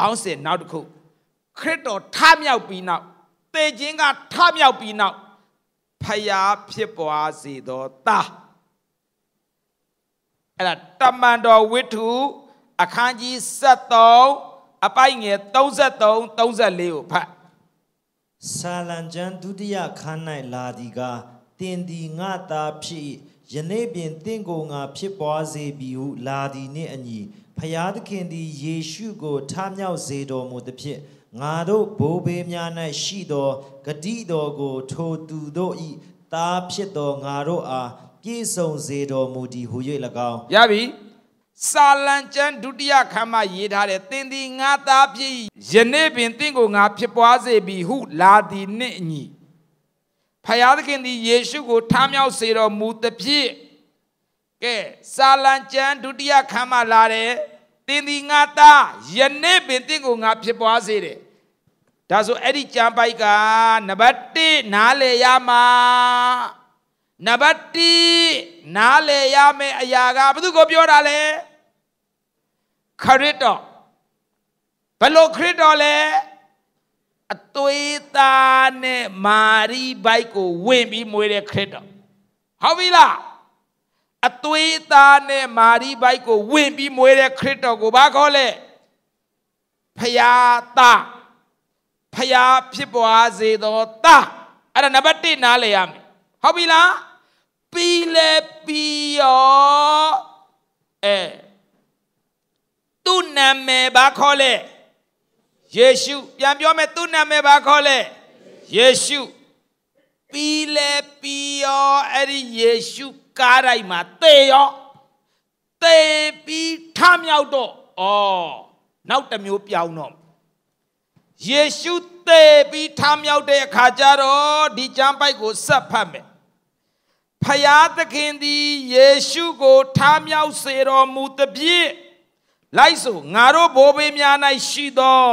ခေါင်းစဉ်နောက်တစ်ခုခရစ်တော်ထမြောက်ပြီးနောက်သေခြင်းကထမြောက်ပြီးနောက်ဖျားဖြစ်ပွားစေသောသားအဲ့ဒါတမန်တော်ဝိထုအခန်းကြီး73အပိုက်ငယ်33 34ကိုဖတ်ဆာလံကျမ်းဒုတိယခန်း၌လာဒီကတင်ဒီငါသားဖြစ်ယနေ့ပင်တင့်ကိုငါဖြစ်ပွားစေပြီဟုလာဒီနှင့်အညီဖျားသခင်သည်ယေရှုကိုထမြောက်စေတော်မူသဖြင့်ငါတို့ဘိုးဘေးများ၌ရှိသောဂတိတော်ကို ထိုသူတို့၏သားဖြစ်သောငါတို့အားပြည့်စုံစေတော်မူသည်ဟု၍၎င်းရပြီစာလံကျမ်းဒုတိယခန်းမှာရေးထားတဲ့သင်သည်ငါသားဖြစ်ယနေ့ပင်သင်ကိုငါဖြစ်ပွားစေပြီဟုလာသည်နှင့်အညီဖယားသခင်သည်ယေရှုကိုထမ်းမြောက်စေတော်မူသဖြင့်ကဲစာလံကျမ်းဒုတိယခန်းမှာလာတဲ့တင်ဒီငါသားယနေ့ပင်တင့်ကိုငါဖြစ်ပွားစေတယ်ဒါဆိုအဲ့ဒီကြံပိုက်ကနံပါတ်1နားလေရမှာနံပါတ်1နားလေရမယ်အရာကဘု து ကိုပြောတာလဲခရစ်တော်ဘလို့ခရစ်တော်လဲအသွေးသားနဲ့မာရီဘိုက်ကိုဝင်ပြီးမွေးတဲ့ခရစ်တော်ဟုတ်ပြီလားအသွေးသားနဲ့မာရိဘိုက်ကိုဝင်ပြီးမွေးတဲ့ခရစ်တော်ကိုဘာခေါ်လဲဖယားသားဖယားဖြစ်ပွားစေသောသားအဲ့ဒါနံပါတ်1နားလည်ရမယ်ဟုတ်ပြီလားပြီးလဲပြီးရောအဲသူ့နာမည်ဘာခေါ်လဲယေရှုပြန်ပြောမယ်သူ့နာမည်ဘာခေါ်လဲယေရှုပြီးလဲပြီးရောအဲ့ဒီယေရှုကားတိုင်းမှာတေရောတေပြီးထမြောက်တော့ဩနောက်တစ်မျိုးပြောင်းတော့ယေရှုတေပြီးထမြောက်တဲ့အခါကျတော့ဒီကျမ်းပိုက်ကိုဆက်ဖတ်မယ်ဖယားသခင်သည်ယေရှုကိုထမြောက်စေတော်မူသဖြင့်လိုက်ဆိုငါတို့ဘိုးဘေးများ၌ရှိသော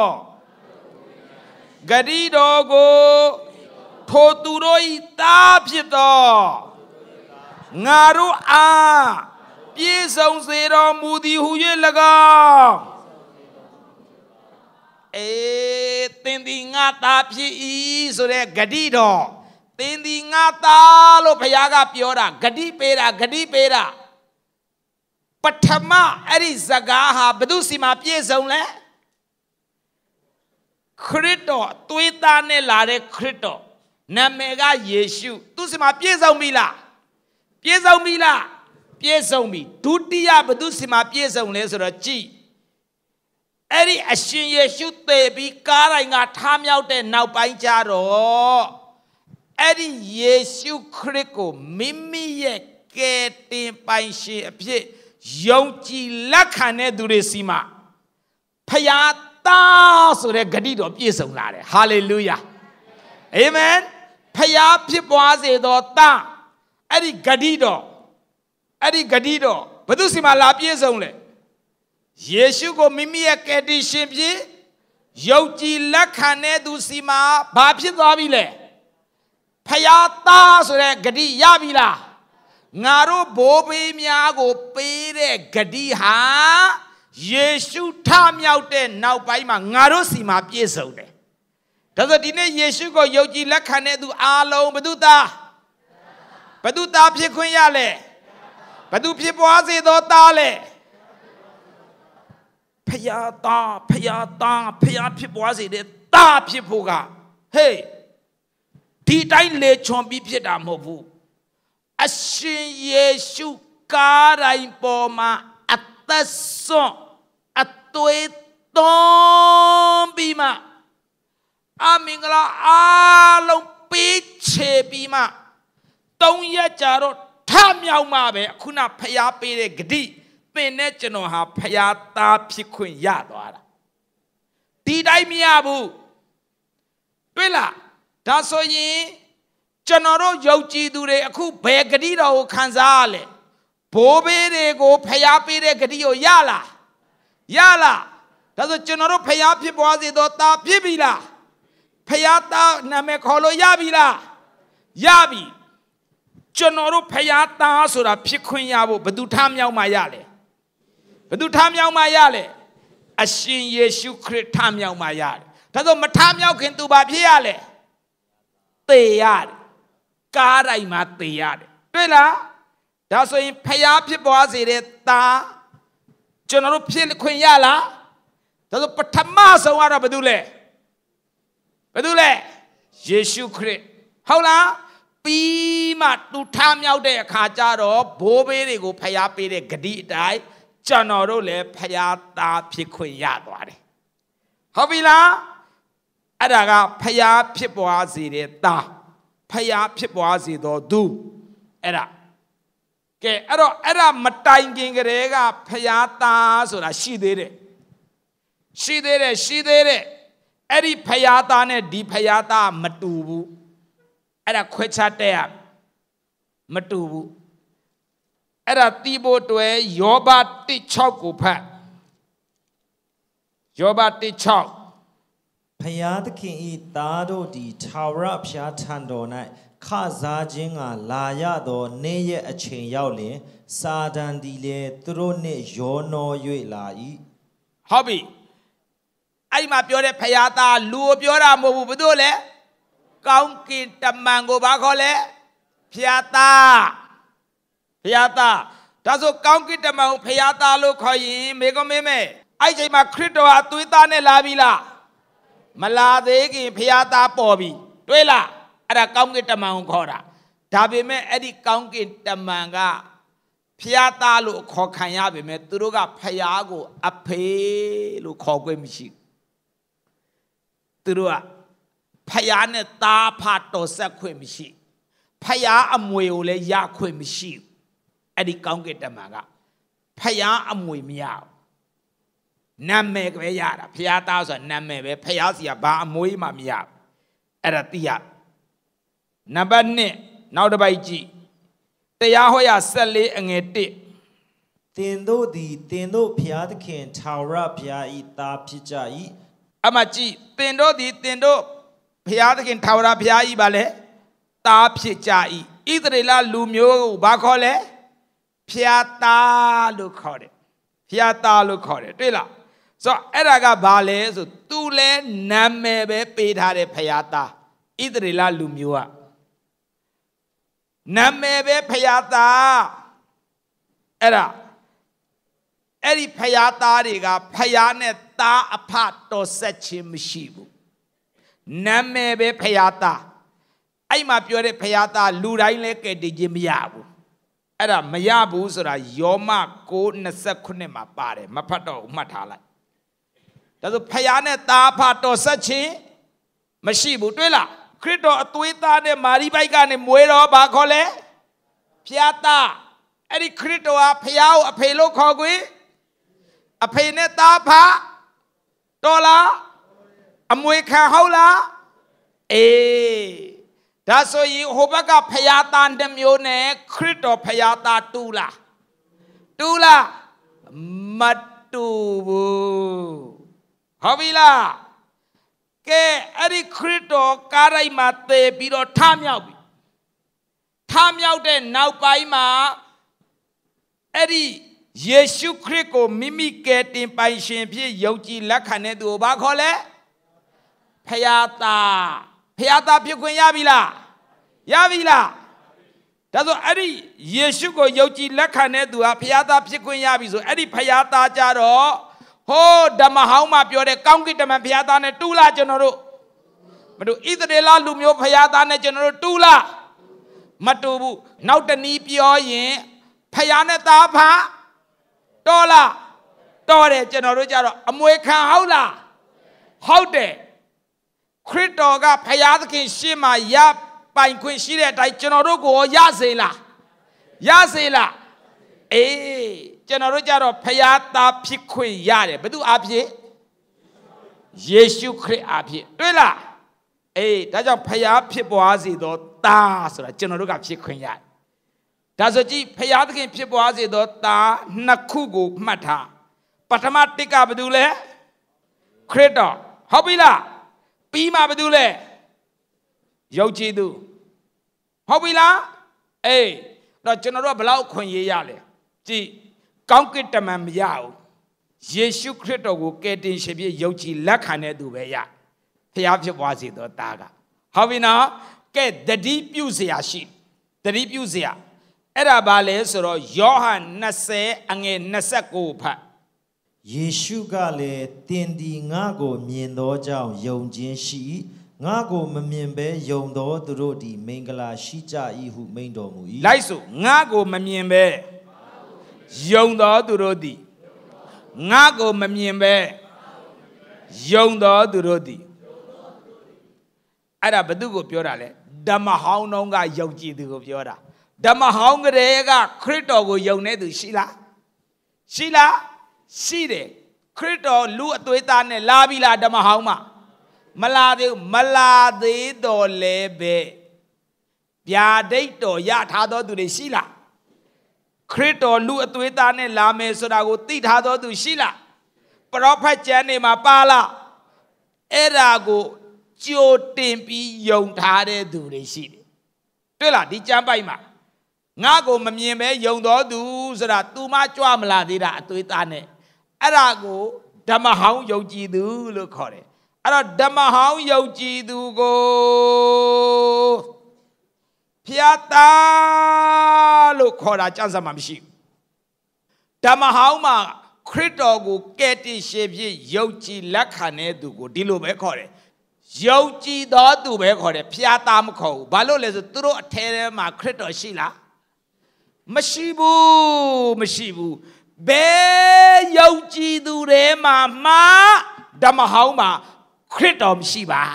ဂရီတော်ကိုထိုသူတို့၏သားဖြစ်သောငါတို့အားပြေဆုံးစေတော်မူသည်ဟု၍၎င်းအေးတင်ဒီငါသားဖြစ်၏ဆိုတဲ့ဂတိတော်တင်ဒီငါသားလို့ဘုရားကပြောတာဂတိပေးတာဂတိပေးတာပထမအဲ့ဒီဇကားဟာဘု து စီမှာပြေဆုံးလဲခရစ်တော်သွေးသားနဲ့လာတဲ့ခရစ်တော်နာမည်ကယေရှု သူစီမှာပြေဆုံးပြီလားပြည့်စုံပြီလားပြည့်စုံပြီဒုတိယဘသူစီမှာပြည့်စုံလဲဆိုတော့ကြည်အဲ့ဒီအရှင်ယေရှုသေပြီးကားတိုင်းကထားမြောက်တဲ့နောက်ပိုင်းကျတော့အဲ့ဒီယေရှုခရစ်ကိုမိမိရဲ့ကယ်တင်ပိုင်ရှင်အဖြစ်ယုံကြည်လက်ခံတဲ့သူတွေစီမှာဖယားသားဆိုတဲ့ဂတိတော်ပြည့်စုံလာတယ်ဟာလေလုယာအာမင်ဖယားဖြစ်ပွားစေသောသားအဲ့ဒီဂတိတော်အဲ့ဒီဂတိတော်ဘသူစီမှာလာပြည့်စုံလဲယေရှုကိုမိမိရဲ့ကယ်တင်ရှင်ဖြစ်ယုံကြည်လက်ခံတဲ့သူစီမှာဘာဖြစ်သွားပြီလဲဖယားသားဆိုတဲ့ဂတိရပြီလားငါတို့ဘိုးဘေးများကို ပေးတဲ့ဂတိဟာယေရှုထမြောက်တဲ့နောက်ပိုင်းမှာငါတို့စီမှာပြည့်စုံတယ်ဒါဆိုဒီနေ့ယေရှုကိုယုံကြည်လက်ခံတဲ့သူအားလုံးဘုသူသားဘသူသားဖြစ်ခွင့်ရလဲဘသူဖြစ်ပွားစေသောသားလဲဖယားသားဖယားသားဖယားဖြစ်ပွားစေတဲ့သားဖြစ်ဖို့ကဟေးဒီတိုင်းလေချွန်ပြီးဖြစ်တာမဟုတ်ဘူးအရှင်ယေရှုကားတိုင်းပေါ်မှာအသက်ဆွန့်အသွေးသွန်းပြီးမှအမင်္ဂလာအားလုံးပေးချေပြီးမှ၃ရက်ကြာတော့ထမြောက်မှပဲခုနဖျားပေးတဲ့ဂတိသင်နဲ့ကျွန်တော်ဟာဖျားသားဖြစ်ခွင့်ရသွားတာဒီတိုင်းမရဘူးတွေ့လားဒါဆိုရင်ကျွန်တော်တို့ယုံကြည်သူတွေအခုဘယ်ဂတိတော်ကိုခံစားရလဲဘိုးဘေးတွေကိုဖျားပေးတဲ့ဂတိကိုရလားရလားဒါဆိုကျွန်တော်တို့ဖျားဖြစ်ပွားစေတော့ตาဖြစ်ပြီလားဖျားသားနာမည်ခေါ်လို့ရပြီလားရပြီကျွန်တော်တို့ဖယားသားဆိုတာဖြစ်ခွင့်ရဖို့ဘသူထမြောက်မှရလဲဘသူထမြောက်မှရလဲအရှင်ယေရှုခရစ်ထမြောက်မှရတယ်ဒါဆိုမထမြောက်ခင်သူဘာဖြစ်ရလဲသေရတယ်ကားတိုင်းမှာသေရတယ်တွေ့လားဒါဆိုရင်ဖယားဖြစ်ပွားစေတဲ့သားကျွန်တော်တို့ဖြစ်ခွင့်ရလားဒါဆိုပထမဆုံးကတော့ဘာလို့လဲဘာလို့လဲယေရှုခရစ်ဟုတ်လားပြီးမှသူထမြောက်တဲ့အခါကျတော့ဘိုးဘေးတွေကိုဖျားပေးတဲ့ဂတိအတိုင်းကျွန်တော်တို့လည်းဖျားသားဖြစ်ခွင့်ရသွားတယ်ဟုတ်ပြီလားအဲ့ဒါကဖျားဖြစ်ပွားစေတဲ့သားဖျားဖြစ်ပွားစေတော်သူအဲ့ဒါကဲအဲ့တော့အဲ့ဒါမတိုင်ခင်ကတည်းကဖျားသားဆိုတာရှိသေးတယ်ရှိသေးတယ်ရှိသေးတယ်အဲ့ဒီဖျားသားနဲ့ဒီဖျားသားမတူဘူးအဲ့ဒါခွဲခြားတဲ့ရမတူဘူးအဲ့ဒါတီးဖို့တွေ့ယောဘ16ကိုဖတ်ယောဘ16ဖယားသခင်ဤသားတို့သည်ထာဝရဘုရားထံတော်၌ခစားခြင်းကလာရသော နေ့ရက်အချိန်ရောက်လျင် စာတန်သည်လည်းသူတို့နှင့်ရောနှော၍လာ၏ဟုတ်ပြီအဲ့ဒီမှာပြောတဲ့ဖယားသားလူကိုပြောတာမဟုတ်ဘူးဘယ်သူလဲကောင်းကင်တမန်ကိုဘာခေါ်လဲဖျားသားဖျားသားဒါဆိုကောင်းကင်တမန်ကိုဖျားသားလို့ခေါ်ရင်မေကမေမဲအဲ့ချိန်မှာခရစ်တော်ဟာသွေးသားနဲ့လာပြီလားမလာသေးခင်ဖျားသားပေါ်ပြီတွေ့လားအဲ့ဒါကောင်းကင်တမန်ကို ခေါ်တာဒါပေမဲ့အဲ့ဒီကောင်းကင်တမန်ကဖျားသားလို့ခေါ်ခံရပေမဲ့သူတို့ကဖျားကိုအဖေလို့ခေါ်ခွင့်မရှိသူတို့ကဖယားနဲ့သားဖတ်တော်ဆက်ခွင့်မရှိဖယားအမွေကိုလည်းရခွင့်မရှိအဲ့ဒီကောင်းကင်တမန်ကဖယားအမွေမရဘူးနာမည်ပဲရတာဖယားသားဆိုတာနာမည်ပဲဖယားစီကဘာအမွေမှမရဘူးအဲ့ဒါသိရနံပါတ်1နောက်တစ်ပိုက်ကြည့်တရားဟောရ14အငယ်1တင်တို့သည်တင်တို့ဖျားသခင်ထာဝရဘုရားဤသားဖြစ်ကြ၏အမကြည့်တင်တို့သည်တင်တို့ဘုရားသခင်ထာဝရဘုရားကြီးပါလေသားဖြစ်ကြ၏ဣသရေလလူမျိုးကိုဘာခေါ်လဲဖျားသားလို့ခေါ်တယ်ဖျားသားလို့ခေါ်တယ်တွေ့လားဆိုတော့အဲ့ဒါကဘာလဲဆိုသူလဲနာမည်ပဲပေးထားတယ်ဖျားသားဣသရေလလူမျိုးကနာမည်ပဲဖျားသားအဲ့ဒါအဲ့ဒီဖျားသားတွေကဖျားနဲ့သားအဖတော်ဆက်ခြင်းမရှိဘူးနာမည်ပဲဖရာသားအဲ့မှာပြောတဲ့ဖရာသားလူတိုင်းလဲကယ်တင်ခြင်းမရဘူးအဲ့ဒါမရဘူးဆိုတာယောမ9:29မှာပါတယ်မဖတ်တော့ဘူးမှတ်ထားလိုက်ဒါဆိုဖယားနဲ့သားဖတော်ဆက်ချင်းမရှိဘူးတွေ့လားခရစ်တော်အသွေးသားနဲ့မာရိပိုက်ကနေမွေးတော့ဘာခေါ်လဲဖျားသားအဲ့ဒီခရစ်တော်ဟာဖယားကိုအဖေလို့ခေါ်ခွင့်အဖေနဲ့သားဖတော်လားအမွေခံဟုတ်လားအေးဒါဆိုရင်ဟိုဘက်ကဖယားသားတစ်မျိုးနဲ့ခရစ်တော်ဖယားသားတူလားတူလားမတူဘူးဟုတ်ပြီလားကဲအဲ့ဒီခရစ်တော်ကားတိုင်းမှာသေပြီးတော့ထမြောက်ပြီထမြောက်တဲ့နောက်ပိုင်းမှာအဲ့ဒီယေရှုခရစ်ကိုမိမိကယ်တင်ပိုင်ရှင်ဖြစ်ယုံကြည်လက်ခံတဲ့သူကိုဘာခေါ်လဲဖယားသားဖယားသားဖြစ်ခွင့်ရပြီလားရပြီလားဒါဆိုအဲ့ဒီယေရှုကိုယုံကြည်လက်ခံတဲ့သူဟာဖယားသားဖြစ်ခွင့်ရပြီဆိုအဲ့ဒီဖယားသားကြတော့ဟိုးဓမ္မဟောင်းမှာပြောတဲ့ကောင်းကင်တမန်ဖယားသားနဲ့တူလားကျွန်တော်တို့မတူဣသရေလလူမျိုးဖယားသားနဲ့ကျွန်တော်တို့တူလားမတူဘူးနောက်တနည်းပြောရင်ဖယားနဲ့သားဖာတော်လားတော်တယ်ကျွန်တော်တို့ကြတော့အမွေခံဟုတ်လားဟုတ်တယ်ခရစ်တော်ကဖယားသခင်ရှေ့မှာရပိုင်ခွင့်ရှိတဲ့အတိုင်းကျွန်တော်တို့ကိုရစေလားရစေလားအေးကျွန်တော်တို့ကြတော့ဖယားသားဖြစ်ခွင့်ရတယ်ဘယ်သူအဖြစ်ယေရှုခရစ်အဖြစ်တွေ့လားအေးဒါကြောင့်ဖယားဖြစ်ပွားစေသောသားဆိုတာကျွန်တော်တို့ကဖြစ်ခွင့်ရတယ်ဒါဆိုကြည့်ဖယားသခင်ဖြစ်ပွားစေသောသားနှစ်ခုကိုမှတ်ထားပထမတစ်ကဘာတူလဲခရစ်တော်ဟုတ်ပြီလားပြီးမှဘာတူလဲယုတ်ကြည်သူဟုတ်ပြီလားအေးတော့ကျွန်တော်တို့ဘလောက်ခွင့်ရေးရလဲကြည်ကောင်းကင်တမန်မရဘူးယေရှုခရစ်တော်ကိုကယ်တင်ရှင်ဖြစ်ယုတ်ကြည်လက်ခံတဲ့သူပဲရဖျားဖြစ်ပွားစေတော့တာကဟုတ်ပြီနော်ကဲတတိပြုเสียရှိတတိပြုเสียအဲ့ဒါဘာလဲဆိုတော့ယောဟန်20အငယ်29ဖတ်ယေရှုကလည်းတင်ဒီငါကိုမြင်သောကြောင့်ယုံခြင်းရှိငါကိုမမြင်ဘဲယုံသောသူတို့သည်မင်္ဂလာ ရှိကြ၏ဟု မိန့်တော်မူ၏လိုက်ဆိုငါကိုမမြင်ဘဲယုံသောသူတို့သည်ငါကိုမမြင်ဘဲယုံသောသူတို့သည်အဲ့ဒါဘသူကိုပြောတာလဲဓမ္မဟောင်းတော်ကယုံကြည်သူကိုပြောတာဓမ္မဟောင်းကလေးကခရစ်တော်ကိုယုံနေသူရှိလားရှိလားရှိတယ်ခရစ်တော်လူအသွေးသားနဲ့လာပြီလားဓမ္မဟောင်းမှာမလာသေးမလာသေးတော်လဲပဲဗျာဒိတ်တော်ရထားတော်သူတွေရှိလားခရစ်တော်လူအသွေးသားနဲ့လာမယ်ဆိုတာကို သိထားတော်သူရှိလားပရောဖက်ကျမ်းတွေမှာပါလားအဲ့ဒါကိုကြိုတင်ပြီးယုံထားတဲ့သူတွေရှိတယ်တွေ့လားဒီကျမ်းပိုက်မှာငါ့ကိုမမြင်ပဲယုံတော်သူဆိုတာ तू မကြွမလာသေးတာအသွေးသားနဲ့အဲ့ဒါကိုဓမ္မဟောင်းယုံကြည်သူလို့ခေါ်တယ်အဲ့တော့ဓမ္မဟောင်းယုံကြည်သူကိုဖျားတာလို့ခေါ်တာကျမ်းစာမှာမရှိဘူးဓမ္မဟောင်းမှာခရစ်တော်ကိုကယ်တင်ရှင်ဖြစ်ယုံကြည်လက်ခံတဲ့သူကိုဒီလိုပဲခေါ်တယ်။ယုံကြည်သောသူ ပဲခေါ်တယ်ဖျားသားမခေါ်ဘူး။ဘာလို့လဲဆိုသူတို့အထဲထဲမှာခရစ်တော်ရှိလား။မရှိဘူးမရှိဘူးဘယ်ယုတ်ကြည်သူတွေမှာမှာဓမ္မဟောင်းမှာခရစ်တော်မရှိပါ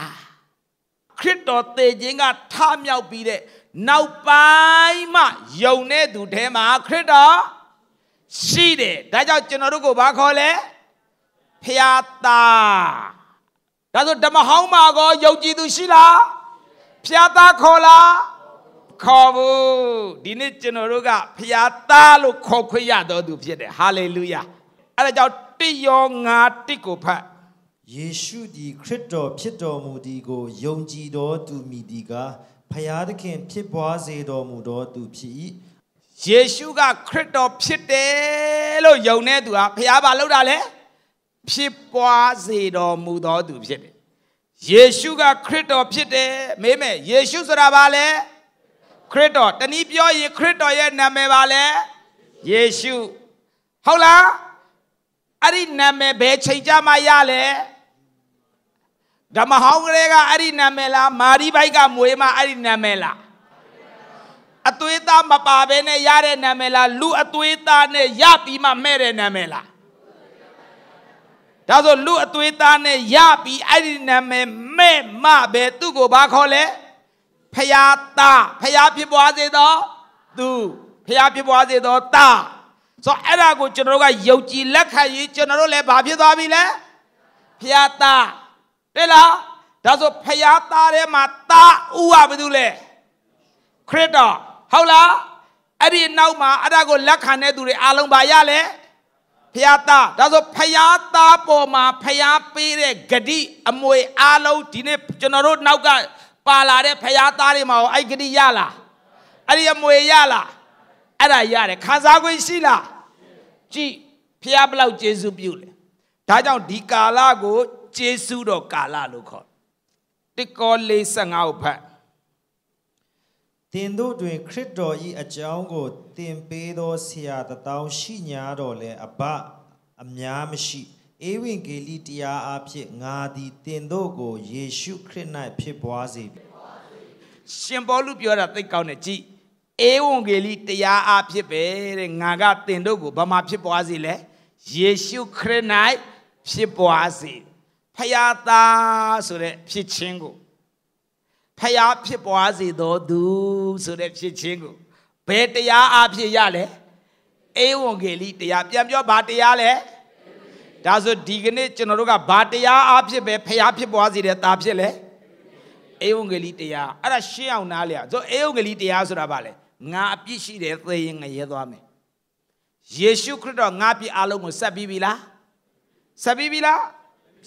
ခရစ်တော်သေခြင်းကထမြောက်ပြီးတဲ့နောက်ပိုင်းမှယုံတဲ့သူထဲမှာခရစ်တော်ရှိတယ်ဒါကြောင့်ကျွန်တော်တို့ကိုဘာခေါ်လဲဖျားသားဒါဆိုဓမ္မဟောင်းမှာကောယုံကြည်သူရှိလားဖျားသားခေါ်လားခေါ်ဘူးဒီနေ့ကျွန်တော်တို့ကဖရာသားလို့ခေါ်ခွင့်ရတော်သူဖြစ်တယ်ဟာလေလုယာအဲ့ဒါကြောင့်တိယောငါတိကိုဖတ်ယေရှုသည်ခရစ်တော်ဖြစ်တော်မူသည်ကိုယုံကြည်တော်သူမိသည်ကဖရာသခင်ဖြစ်ပွားစေတော်မူတော်သူဖြစ်၏ယေရှုကခရစ်တော်ဖြစ်တယ်လို့ယုံတဲ့သူဟာဖရာဘာလုပ်တာလဲဖြစ်ပွားစေတော်မူတော်သူဖြစ်တယ်ယေရှုကခရစ်တော်ဖြစ်တယ်မေးမယ်ယေရှုဆိုတာဘာလဲခရစ်တော်တနည်းပြောရင်ခရစ်တော်ရဲ့နာမည်ပါလေယေရှုဟုတ်လားအဲ့ဒီနာမည်ဘယ်ချိန်ကြမှာရလဲဓမ္မဟောင်းကလေးကအဲ့ဒီနာမည်လားမာရီဘိုက်ကမွေးမှာအဲ့ဒီနာမည်လားအသွေးသားမပါဘဲနဲ့ရတဲ့နာမည်လားလူအသွေးသားနဲ့ရပြီးမှမဲ့တဲ့နာမည်လားဒါဆိုလူအသွေးသားနဲ့ရပြီးအဲ့ဒီနာမည်မဲ့မှပဲသူ့ကိုဘာခေါ်လဲဖယားတာဖယားဖြစ်ပွားစေသောသူဖယားဖြစ်ပွားစေသောတာဆိုအဲ့ဒါကိုကျွန်တော်တို့ကယုံကြည်လက်ခံရေးကျွန်တော်တို့လည်းဘာဖြစ်သွားပြီလဲဖယားတာတဲ့လားဒါဆိုဖယားတာထဲမှာတာဥဟာဘာလို့လဲခရစ်တော်ဟုတ်လားအဲ့ဒီနောက်မှာအဲ့ဒါကိုလက်ခံတဲ့သူတွေအားလုံးပါရလဲဖယားသားဒါဆိုဖယားသားပေါ်မှာဖယားပေးတဲ့ဂတိအမွေအားလုံးဒီနေ့ကျွန်တော်တို့နောက်ကပါလာတဲ့ဖရာသားတွေမှာရောအဲ့ဂတိရလားအဲ့ဒီအမွေရလားအဲ့ဒါရတယ်ခံစားခွင့်ရှိလားကြည့်ဖရာဘလောက်ကျေးဇူးပြုလဲဒါကြောင့်ဒီကာလကိုကျေးဇူးတော်ကာလလို့ခေါ်တစ်ကော45ကိုဖတ်တင်တို့တွင်ခရစ်တော်၏အကြောင်းကိုတင်ပေးသောဆရာတထောင်ရှိညာတော်လဲအဘအများမရှိ။ဧဝံဂေလိတရားအဖြစ်ငါသည်တင်တို့ကိုယေရှုခရစ်၌ဖြစ်ပွားစေရှင်ဘောလူပြောတာသိကောင်းတယ်ကြည်ဧဝံဂေလိတရားအဖြစ်ပဲတဲ့ငါကတင်တို့ကိုဘာမှဖြစ်ပွားစေလဲယေရှုခရစ်၌ဖြစ်ပွားစေဖယားသားဆိုတဲ့ဖြစ်ခြင်းကိုဖယားဖြစ်ပွားစေတော်သူဆိုတဲ့ဖြစ်ခြင်းကိုဘယ်တရားအဖြစ်ရလဲဧဝံဂေလိတရားပြန်ပြောဘာတရားလဲဒါဆိုဒီကနေ့ကျွန်တော်တို့ကဘာတရားအဖြစ်ပဲဖျားဖြစ်ပွားစေတဲ့တာဖြစ်လေအေဝံဂေလိတရားအဲ့ဒါရှင်းအောင်နားလေဆိုအေဝံဂေလိတရားဆိုတာဘာလဲငါအပြစ်ရှိတယ်သေရင်ငရဲသွားမယ်ယေရှုခရစ်တော်ငါပြစ်အလုံးကိုဆက်ပြီးပြီလားဆက်ပြီးပြီလား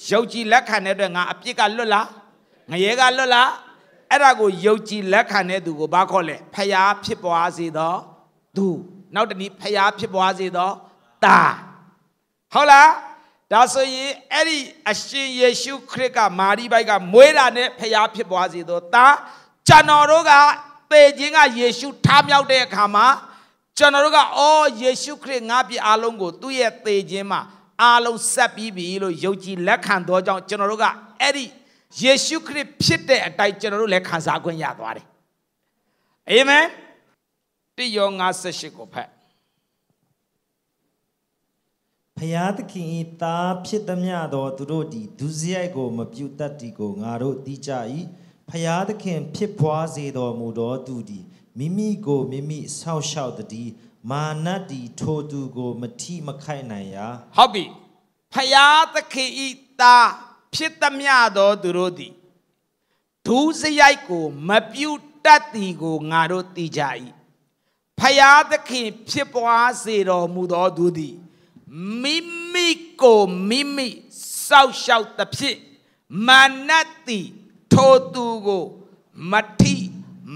ယုတ်ကြည်လက်ခံတဲ့အတွက်ငါအပြစ်ကလွတ်လားငရဲကလွတ်လားအဲ့ဒါကိုယုတ်ကြည်လက်ခံတဲ့သူကိုဘာခေါ်လဲဖျားဖြစ်ပွားစေသော သူ နောက်တနည်းဖျားဖြစ်ပွားစေသောတာဟုတ်လားဒါဆိုရင်အဲ့ဒီအရှင်ယေရှုခရစ်ကမာရိဘိုက်ကမွေးတာနဲ့ဖျားဖြစ်ပွားစေသောဒါကျွန်တော်တို့ကပေခြင်းကယေရှုထားမြောက်တဲ့အခါမှာကျွန်တော်တို့ကအော်ယေရှုခရစ်ငါပြအားလုံးကိုသူ့ရဲ့သေခြင်းမှာအားလုံးဆက်ပြီးပြီလို့ယုံကြည်လက်ခံသောကြောင့်ကျွန်တော်တို့ကအဲ့ဒီယေရှုခရစ်ဖြစ်တဲ့အတိုင်းကျွန်တော်တို့လည်းခံစားခွင့်ရသွားတယ်။အာမင်။တိယော58ကိုဖတ်ဖျားသခင်ဤသားဖြစ်သည်မြသောသူတို့သည်ဒုစရိုက်ကိုမပြုတ်တတ်တီကိုငါတို့သိကြ၏ဖျားသခင်ဖြစ်ပွားစေတော်မူသောသူသည်မိမိကိုမိမိဆောက်ရှောက်သည်မာနတီထိုသူကိုမထိမခိုက်နိုင်ရာဟုတ်ပြီဖယားသခင်ဤသားဖြစ်သမျှတော်သူတို့သည်ဒူးစရိုက်ကိုမပြုတ်တတ်သည်ကိုငါတို့သိကြ၏ဖယားသခင်ဖြစ်ပွားစေတော်မူသောသူသည်မိမိကိုမိမိစောက်ရှောက်သဖြင့်မာနတိထိုသူကို မထိ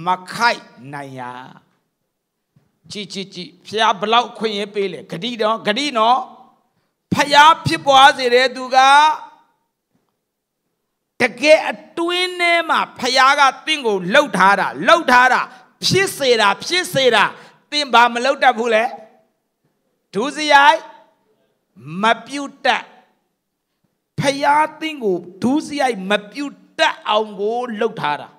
မခိုက်နိုင်ရကြည်ကြည်ကြည်ဖျားဘလောက်ခွင့်ရပေးလေဂတိတော့ဂတိနော်ဖျားဖြစ်ပွားစေတဲ့သူကတကယ်အတွင်းထဲမှာဖျားကတင့်ကိုလှုပ်ထားတာလှုပ်ထားတာဖြစ်စေတာဖြစ်စေတာတင့်ဘာမလှုပ်တတ်ဘူးလဲဒုစရိုက်မပြုတ်တတ်ဖယားသင်ကိုဒူးစရိုက် မပြုတ်တတ်အောင်ကိုလှုပ်ထားတာ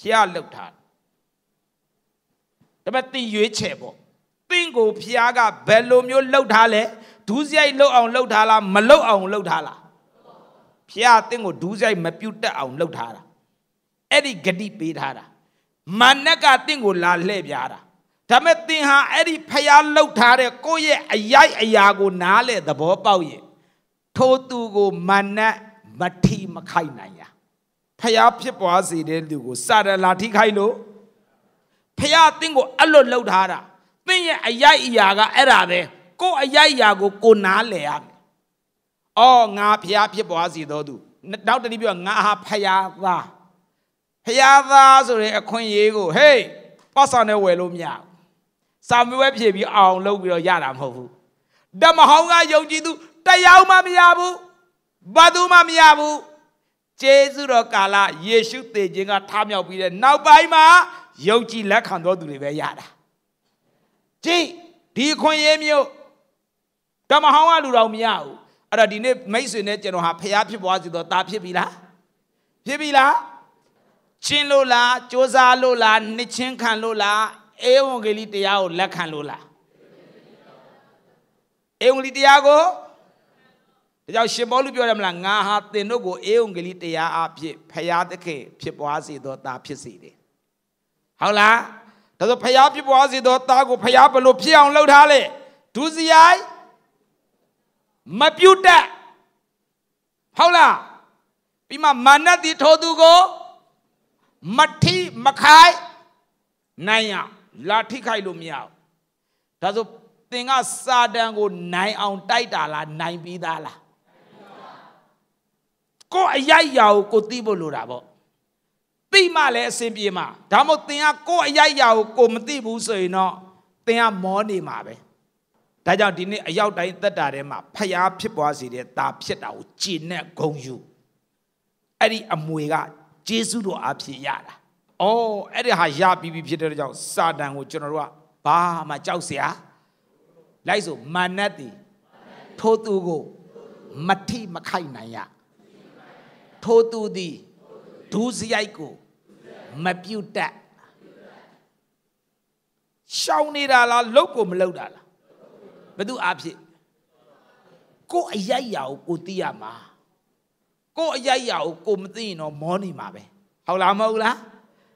ဖျားလှုပ်ထားဒါပေမဲ့သင်ရွေးချယ်ပေါ့သင်ကိုဖျားကဘယ်လိုမျိုးလှုပ်ထားလဲဒူးစရိုက်လှုပ်အောင်လှုပ်ထားလားမလှုပ်အောင်လှုပ်ထားလားဖျားသင်ကိုဒူးစရိုက် မပြုတ်တတ်အောင်လှုပ်ထားတာအဲ့ဒီဂတိပေးထားတာမနက်ကသင်ကိုလာလှည့်ပြားတာဒါမဲ့သင်ဟာအဲ့ဒီဖျားလှုပ်ထားတဲ့ကိုယ့်ရဲ့အရိုက်အရာကိုနားလေသဘောပေါက်ရင်ထိုသူကိုမနတ်မထီမခိုက်နိုင်ရဖျားဖြစ်ပွားစေတဲ့သူကိုစရလာထိခိုက်လို့ဖျားသင်ကိုအဲ့လိုလှုပ်ထားတာသင်ရဲ့အရိုက်အရာကအဲ့ဒါပဲကိုယ့်အရိုက်အရာကိုကိုနားလေရမယ်အော်ငါဖျားဖြစ်ပွားစေတော်သူနောက်တတိပြောငါဟာဖျားသားဖျားသားဆိုတဲ့အခွင့်အရေးကိုဟေးပတ်ဆောင်နဲ့ဝယ်လို့မရဘူးစာမေးပွဲဖြေပြီးအောင်လုပ်ပြီးတော့ရတာမဟုတ်ဘူးတမဟောင်းကယုံကြည်သူတယောက်မှမရဘူးဘာသူမှမရဘူးကျေးဇူးတော်ကာလယေရှုသေခြင်းကထမြောက်ပြီးတဲ့နောက်ပိုင်းမှာယုံကြည်လက်ခံတော်သူတွေပဲရတာကြည့်ဒီခွင့်ရေးမျိုးဓမ္မဟောင်းကလူတော်မရဘူးအဲ့တော့ဒီနေ့မိတ်ဆွေနဲ့ကျွန်တော်ဟာဖျားဖြစ်ပွားစီတော့ตาဖြစ်ပြီလားဖြစ်ပြီလားကျင်းလို့လားစ조사လို့လားနှစ်ချင်းခံလို့လားအေဝံဂေလိတရားကိုလက်ခံလို့လားအေဝံဂေလိတရားကိုဒါကြောင့်ရှင်ဘောလူပြောတယ်မလားငါဟာသင်တို့ကိုအေဝံဂေလိတရားအဖြစ်ဖရာသခင်ဖြစ်ပွားစေသောသားဖြစ်စေတယ်ဟုတ်လားဒါဆိုဖရာဖြစ်ပွားစေသောသားကို ဖရာဘလို့ဖြစ်အောင်လှုပ်ထားလေဒုစရိုက်မပြုတ်တတ်ဟုတ်လားပြီးမှမာနတိထိုသူကိုမထိမခိုက်နိုင်ရလာထိခိုက်လို့မရဘူးဒါဆိုသင်ကစာတန်ကိုနိုင်အောင်တိုက်တာလားနိုင်ပြီးသားလားကိုအရိုက်ရာကိုကိုသိဖို့လိုတာပေါ့သိမှလည်းအဆင်ပြေမှာဒါမှမဟုတ်သင်ကကိုအရိုက်ရာကိုကိုမသိဘူးဆိုရင်တော့သင်ကမောနေမှာပဲဒါကြောင့်ဒီနေ့အရောက်တိုင်းသက်တာထဲမှာဖျားဖြစ်ပွားစေတဲ့ตาဖြစ်တာကိုကျင့်နဲ့ဂုံယူအဲ့ဒီအမွေကဂျေစုတော်အဖြစ်ရတာအော်အဲ့ဒီဟာရပြီးပြီဖြစ်တဲ့ကြောင့်စာတန်ကိုကျွန်တော်တို့ကဘာမှကြောက်စရာလိုက်ဆိုမာနတ်တီထိုသူကိုမထိမခိုက်နိုင်ရထိုသူသည်ဒူးစရိုက်ကိုမပြုတ်တတ်ရှောင်နေတာလားလုတ်ကိုမလုတ်တာလားဘယ်သူအဖြစ်ကိုအရိုက်ရာကိုကိုသိရမှာကိုအရိုက်ရာကိုကိုမသိရင်တော့မောနေမှာပဲဟုတ်လားမဟုတ်လား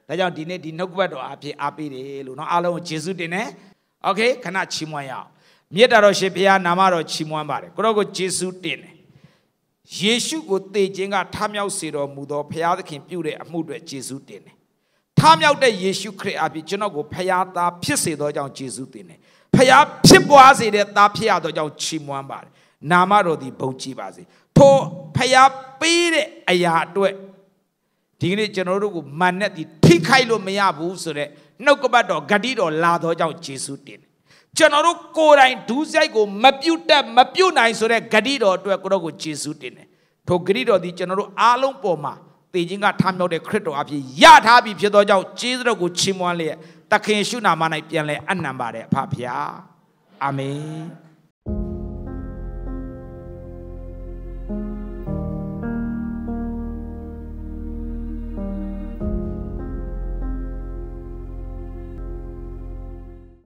ဒါကြောင့်ဒီနေ့ဒီနှုတ်ကပတ်တော်အဖြစ်အားပေးတယ်လို့နော်အားလုံးကိုယေရှုတင်တယ်โอเคခဏချီးမွမ်းရအောင်မြတ်တော်ရှင်ဘုရားနာမတော်ချီးမွမ်းပါတယ်ကိုတော့ကိုယေရှုတင်တယ်ယေရှုကိုသေခြင်းကထမြောက်စေတော်မူသောဘုရားသခင်ပြုတဲ့အမှုတွေယေရှုတင်တယ်ထမြောက်တဲ့ယေရှုခရစ်အဖြစ်ကျွန်တော်ကိုဘုရားသားဖြစ်စေသောကြောင့်ယေရှုတင်တယ်ဘုရားဖြစ်ပွားစေတဲ့သားဖြစ်ရသောကြောင့်ချီးမွမ်းပါတယ်နာမတော်သည်ဘုန်းကြီးပါစေထိုဘုရားပေးတဲ့အရာအတွက်ဒီကနေ့ကျွန်တော်တို့ကိုမာနသည်ထိခိုက်လို့မရဘူးဆိုတော့နှုတ်ကပတ်တော်ဂတိတော်လာတော်ကြောင့်ယေရှုတင်တယ်ကျွန်တော်တို့ကိုယ်တိုင်ဒူးဆိုင်ကိုမပြုတ်တတ်မပြုတ်နိုင်ဆိုတဲ့ဂတိတော်အတွက်ကိုတော့ကိုယေရှုတင်တယ်ထိုဂတိတော်သည်ကျွန်တော်တို့အားလုံးပေါ်မှာတေခြင်းကထမြောက်တဲ့ခရစ်တော်အဖြစ်ရထားပြီဖြစ်သောကြောင့်ယေရှုတော်ကိုချီးမွမ်းလျက်သခင်ရှုနာမ၌ပြန်လဲအနံပါတယ်အဖဖျားအာမင်